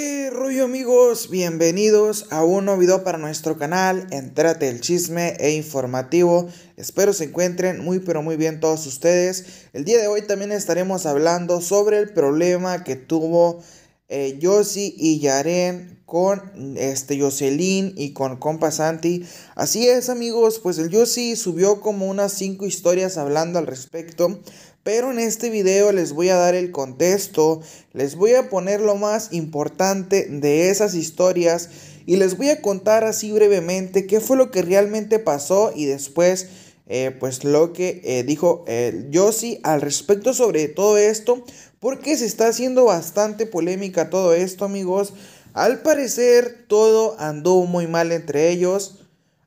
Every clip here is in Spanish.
¿Qué rollo amigos? Bienvenidos a un nuevo video para nuestro canal, entrate el chisme e informativo. Espero se encuentren muy pero muy bien todos ustedes. El día de hoy también estaremos hablando sobre el problema que tuvo eh, Yossi y Yaren, con este, Jocelyn y con Compasanti. Así es, amigos, pues el Yossi subió como unas 5 historias hablando al respecto. Pero en este video les voy a dar el contexto, les voy a poner lo más importante de esas historias y les voy a contar así brevemente qué fue lo que realmente pasó y después eh, pues lo que eh, dijo el Yossi al respecto sobre todo esto, porque se está haciendo bastante polémica todo esto, amigos. Al parecer todo andó muy mal entre ellos.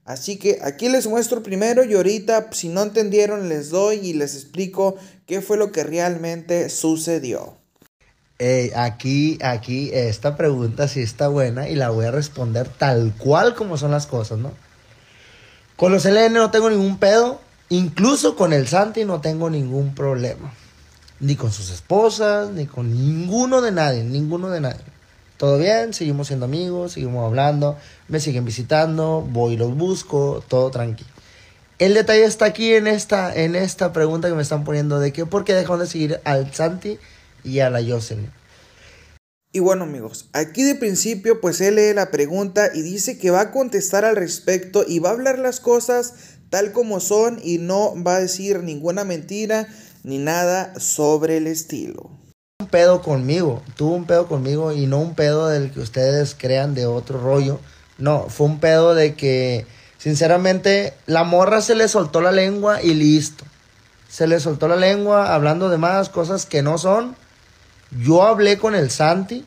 Así que aquí les muestro primero y ahorita si no entendieron les doy y les explico qué fue lo que realmente sucedió. aquí, aquí, esta pregunta sí está buena y la voy a responder tal cual como son las cosas, ¿no? Con los LN no tengo ningún pedo, incluso con el Santi no tengo ningún problema ni con sus esposas, ni con ninguno de nadie, ninguno de nadie. Todo bien, seguimos siendo amigos, seguimos hablando, me siguen visitando, voy y los busco, todo tranquilo. El detalle está aquí en esta, en esta pregunta que me están poniendo de qué? por qué dejaron de seguir al Santi y a la Yosemite? Y bueno amigos, aquí de principio pues él lee la pregunta y dice que va a contestar al respecto y va a hablar las cosas tal como son y no va a decir ninguna mentira ni nada sobre el estilo. Un pedo conmigo, tuvo un pedo conmigo y no un pedo del que ustedes crean de otro rollo. No, fue un pedo de que, sinceramente, la morra se le soltó la lengua y listo. Se le soltó la lengua hablando de más cosas que no son. Yo hablé con el Santi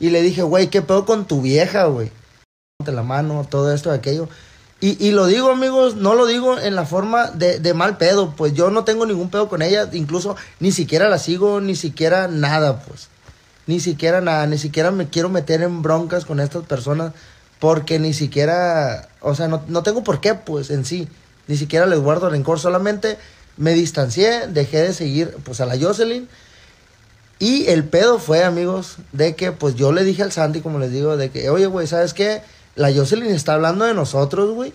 y le dije, güey, ¿qué pedo con tu vieja, güey? la mano, todo esto, aquello. Y, lo digo, amigos, no lo digo en la forma de, de, mal pedo, pues yo no tengo ningún pedo con ella, incluso ni siquiera la sigo, ni siquiera nada, pues. Ni siquiera nada, ni siquiera me quiero meter en broncas con estas personas, porque ni siquiera, o sea, no, no tengo por qué, pues, en sí. Ni siquiera les guardo rencor, solamente me distancié, dejé de seguir, pues, a la Jocelyn. Y el pedo fue, amigos, de que, pues, yo le dije al Sandy como les digo, de que, oye, güey, ¿sabes qué? La Jocelyn está hablando de nosotros, güey.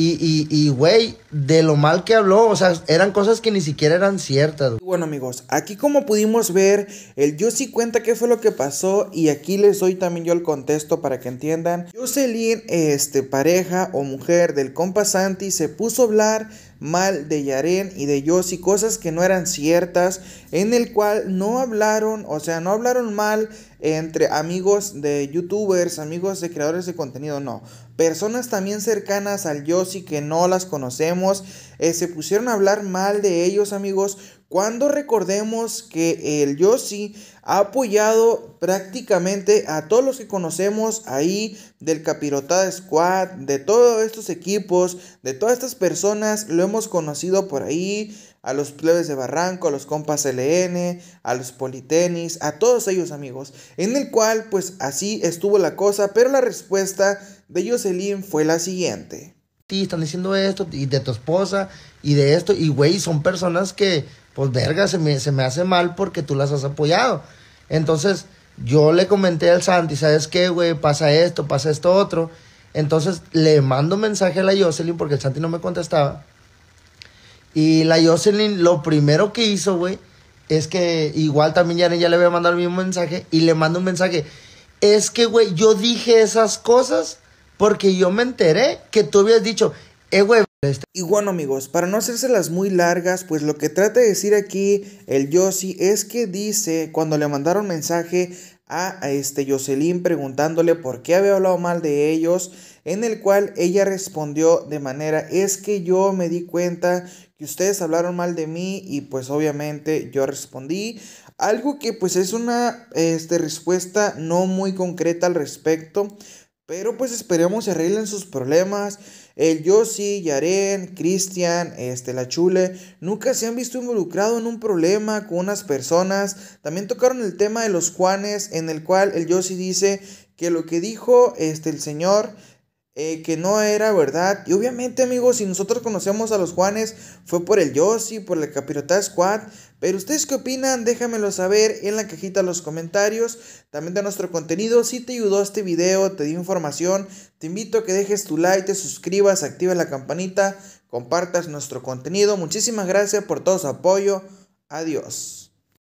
Y, güey, y, de lo mal que habló, o sea, eran cosas que ni siquiera eran ciertas. Bueno, amigos, aquí como pudimos ver, el sí cuenta qué fue lo que pasó y aquí les doy también yo el contexto para que entiendan. Jocelyn, este, pareja o mujer del compa Santi, se puso a hablar mal de Yaren y de Yossi, cosas que no eran ciertas, en el cual no hablaron, o sea, no hablaron mal entre amigos de youtubers, amigos de creadores de contenido, no. Personas también cercanas al Yossi que no las conocemos, eh, se pusieron a hablar mal de ellos, amigos, cuando recordemos que el Yossi ha apoyado prácticamente a todos los que conocemos ahí del Capirotada Squad, de todos estos equipos, de todas estas personas, lo hemos conocido por ahí, a los plebes de Barranco, a los compas LN, a los Politenis, a todos ellos amigos, en el cual pues así estuvo la cosa, pero la respuesta de Jocelyn fue la siguiente están diciendo esto, y de tu esposa, y de esto, y güey, son personas que, pues verga, se me, hace mal porque tú las has apoyado. Entonces, yo le comenté al Santi, ¿sabes qué, güey? Pasa esto, pasa esto otro. Entonces, le mando mensaje a la Jocelyn porque el Santi no me contestaba. Y la Jocelyn lo primero que hizo, güey, es que igual también ya, ya le voy a mandar el mismo mensaje y le mando un mensaje. Es que, güey, yo dije esas cosas porque yo me enteré que tú habías dicho, eh, güey. Este". Y bueno amigos, para no hacérselas muy largas, pues lo que trata de decir aquí el Yossi es que dice cuando le mandaron mensaje a, este Jocelyn preguntándole por qué había hablado mal de ellos, en el cual ella respondió de manera es que yo me di cuenta que ustedes hablaron mal de mí y pues obviamente yo respondí algo que pues es una este, respuesta no muy concreta al respecto, pero pues esperemos se arreglen sus problemas. El Yossi, Yaren, Cristian, este, la Chule, nunca se han visto involucrado en un problema con unas personas. También tocaron el tema de los Juanes, en el cual el Yossi dice que lo que dijo este, el señor eh, que no era verdad. Y obviamente, amigos, si nosotros conocemos a los Juanes, fue por el Yossi, por la capirota Squad. Pero ustedes qué opinan, déjamelo saber en la cajita de los comentarios. También de nuestro contenido, si te ayudó este video, te dio información, te invito a que dejes tu like, te suscribas, actives la campanita, compartas nuestro contenido. Muchísimas gracias por todo su apoyo. Adiós.